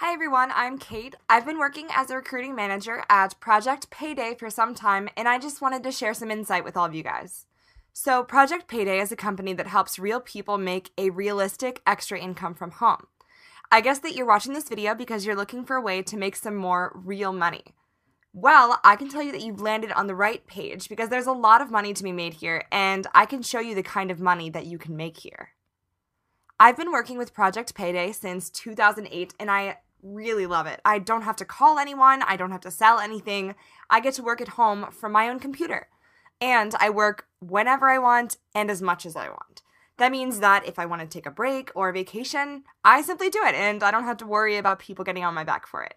Hi everyone, I'm Kate. I've been working as a recruiting manager at Project Payday for some time, and I just wanted to share some insight with all of you guys. So, Project Payday is a company that helps real people make a realistic extra income from home. I guess that you're watching this video because you're looking for a way to make some more real money. Well, I can tell you that you've landed on the right page because there's a lot of money to be made here, and I can show you the kind of money that you can make here. I've been working with Project Payday since 2008, and I really love it. I don't have to call anyone, I don't have to sell anything. I get to work at home from my own computer. And I work whenever I want and as much as I want. That means that if I want to take a break or a vacation, I simply do it and I don't have to worry about people getting on my back for it.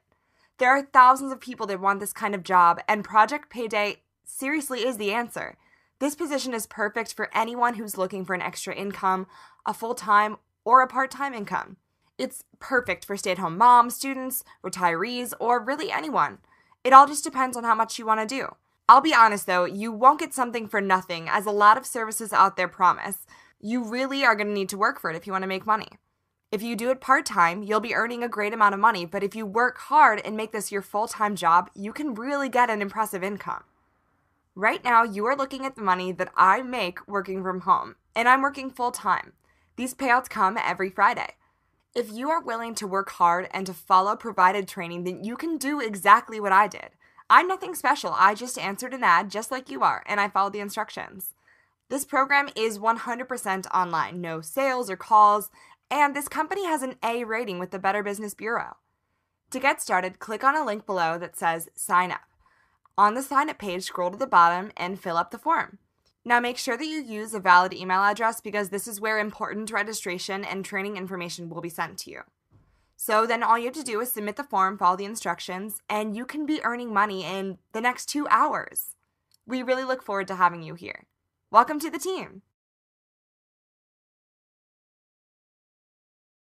There are thousands of people that want this kind of job, and Project Payday seriously is the answer. This position is perfect for anyone who's looking for an extra income, a full time or a part time income. It's perfect for stay at home moms, students, retirees, or really anyone. It all just depends on how much you want to do. I'll be honest though, you won't get something for nothing, as a lot of services out there promise. You really are going to need to work for it if you want to make money. If you do it part time, you'll be earning a great amount of money, but if you work hard and make this your full time job, you can really get an impressive income. Right now, you are looking at the money that I make working from home, and I'm working full time. These payouts come every Friday. If you are willing to work hard and to follow provided training, then you can do exactly what I did. I'm nothing special. I just answered an ad just like you are, and I followed the instructions. This program is 100% online, no sales or calls, and this company has an A rating with the Better Business Bureau. To get started, click on a link below that says Sign Up. On the sign up page, scroll to the bottom and fill up the form. Now make sure that you use a valid email address because this is where important registration and training information will be sent to you. So then all you have to do is submit the form, follow the instructions, and you can be earning money in the next two hours. We really look forward to having you here. Welcome to the team.